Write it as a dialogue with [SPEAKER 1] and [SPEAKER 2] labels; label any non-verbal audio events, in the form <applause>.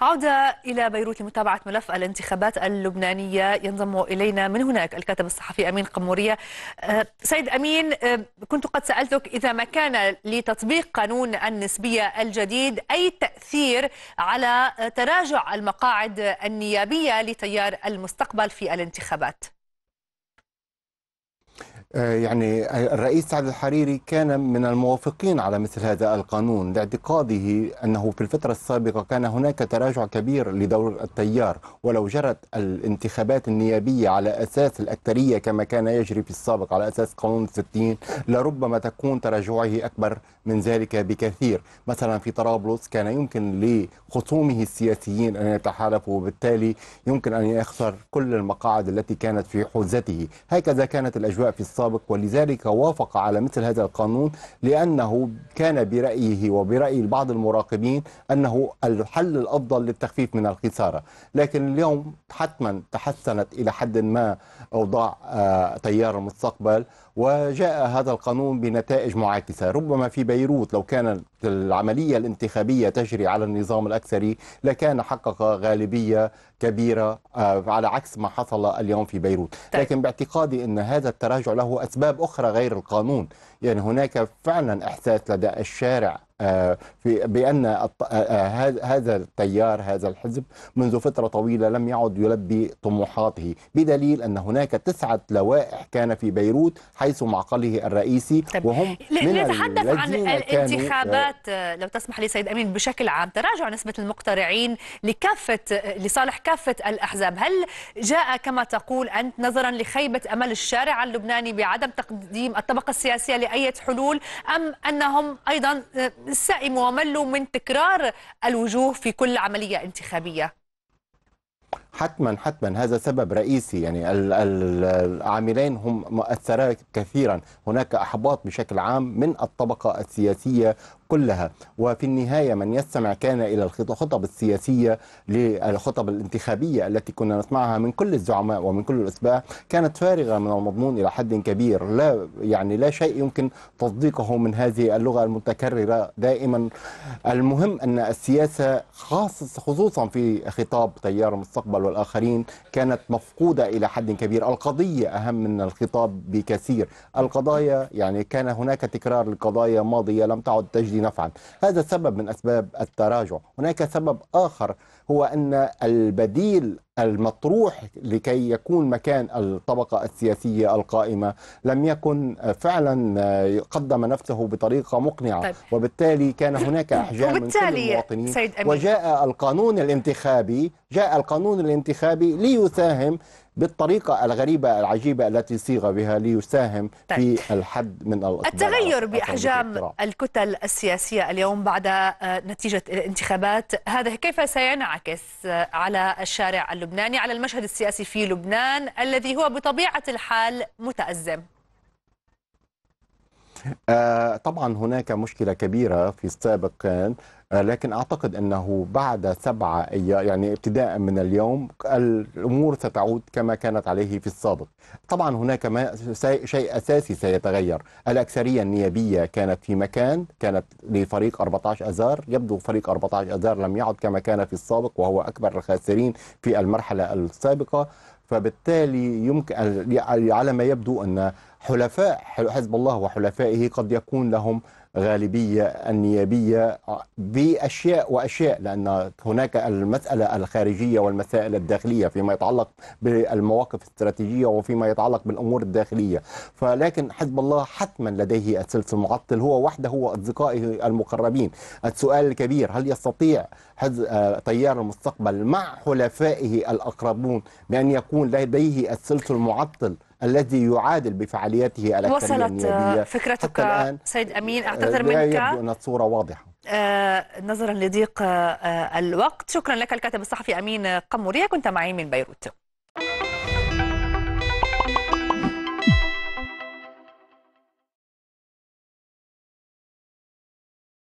[SPEAKER 1] عودة إلى بيروت لمتابعة ملف الانتخابات اللبنانية ينضم إلينا من هناك الكاتب الصحفي أمين قمورية آه، سيد أمين آه، كنت قد سألتك إذا ما كان لتطبيق قانون النسبية الجديد أي تأثير على آه، تراجع المقاعد النيابية لتيار المستقبل في الانتخابات
[SPEAKER 2] آه، يعني الرئيس سعد الحريري كان من الموافقين على مثل هذا القانون لاعتقاده أنه في الفترة السابقة كان هناك تراجع كبير لدور التيار ولو جرت الانتخابات النيابية على أساس الأكثرية كما كان يجري في السابق على أساس قانون الستين لربما تكون تراجعه أكبر من ذلك بكثير مثلا في طرابلس كان يمكن لخصومه السياسيين أن يتحالفوا وبالتالي يمكن أن يخسر كل المقاعد التي كانت في حوزته هكذا كانت الأجواء في السابق السابق ولذلك وافق على مثل هذا القانون لأنه كان برأيه وبرأي بعض المراقبين أنه الحل الأفضل للتخفيف من الخسارة لكن اليوم حتما تحسنت إلى حد ما أوضاع آه، تيار المستقبل وجاء هذا القانون بنتائج معاكسة ربما في بيروت لو كانت العملية الانتخابية تجري على النظام الأكثري لكان حقق غالبية كبيرة آه، على عكس ما حصل اليوم في بيروت طيب. لكن باعتقادي أن هذا التراجع له أسباب أخرى غير القانون يعني هناك فعلا إحساس لدى الشارع آه، في بأن آه، آه، هذا التيار هذا الحزب منذ فترة طويلة لم يعد يلبي طموحاته بدليل أن هناك تسعة لوائح كان في بيروت حيث معقله الرئيسي طيب، وهم من نتحدث عن الانتخابات
[SPEAKER 1] لو تسمح لي سيد أمين بشكل عام تراجع نسبة المقترعين لكافة لصالح كافة الأحزاب هل جاء كما تقول أنت نظرا لخيبة أمل الشارع اللبناني بعدم تقديم الطبقة السياسية لأية حلول أم أنهم أيضا السائي معامل من تكرار الوجوه في كل عملية انتخابية
[SPEAKER 2] حتما حتما هذا سبب رئيسي يعني العاملين هم مؤثرا كثيرا هناك احباط بشكل عام من الطبقه السياسيه كلها وفي النهايه من يستمع كان الى الخطب السياسيه للخطب الانتخابيه التي كنا نسمعها من كل الزعماء ومن كل الاسباء كانت فارغه من المضمون الى حد كبير لا يعني لا شيء يمكن تصديقه من هذه اللغه المتكرره دائما المهم ان السياسه خاصه خصوصا في خطاب تيار المستقبل الأول والآخرين كانت مفقودة إلى حد كبير القضية أهم من الخطاب بكثير القضايا يعني كان هناك تكرار لقضايا ماضية لم تعد تجدي نفعا هذا سبب من أسباب التراجع هناك سبب آخر هو أن البديل المطروح لكي يكون مكان الطبقة السياسية القائمة لم يكن فعلا قدم نفسه بطريقة مقنعة طيب. وبالتالي كان هناك <coughs> أحجام من كل المواطنين وجاء القانون الانتخابي جاء القانون الانتخابي ليساهم بالطريقة الغريبة العجيبة التي صيغ بها ليساهم طيب. في الحد من التغير بأحجام
[SPEAKER 1] الكتل السياسية اليوم بعد آه، نتيجة الانتخابات هذا كيف سينعكس آه، على الشارع اللبناني على المشهد السياسي في لبنان الذي هو بطبيعة الحال متأزم
[SPEAKER 2] آه، طبعا هناك مشكلة كبيرة في السابق كان آه، لكن أعتقد أنه بعد سبعة أيام يعني ابتداء من اليوم الأمور ستعود كما كانت عليه في السابق طبعا هناك ما شيء أساسي سيتغير الأكثرية النيابية كانت في مكان كانت لفريق 14 أذار يبدو فريق 14 أذار لم يعد كما كان في السابق وهو أكبر الخاسرين في المرحلة السابقة فبالتالي يمكن على ما يبدو أن حلفاء حزب الله وحلفائه قد يكون لهم غالبية النيابية آه، بأشياء وأشياء لأن هناك المسألة الخارجية والمسائل الداخلية فيما يتعلق بالمواقف الاستراتيجية وفيما يتعلق بالأمور الداخلية فلكن حزب الله حتما لديه الثلث المعطل هو وحده وأصدقائه المقربين السؤال الكبير هل يستطيع تيار آه، المستقبل مع حلفائه الأقربون بأن يكون لديه الثلث المعطل الذي يعادل بفعاليته الأكثرية وصلت آه، فكرتك حتى الآن
[SPEAKER 1] سيد أمين أعتذر آه، منك يبدو أن
[SPEAKER 2] الصورة واضحة
[SPEAKER 1] آه نظرا لضيق آه،, آه الوقت شكرا لك الكاتب الصحفي أمين قمورية كنت معي من بيروت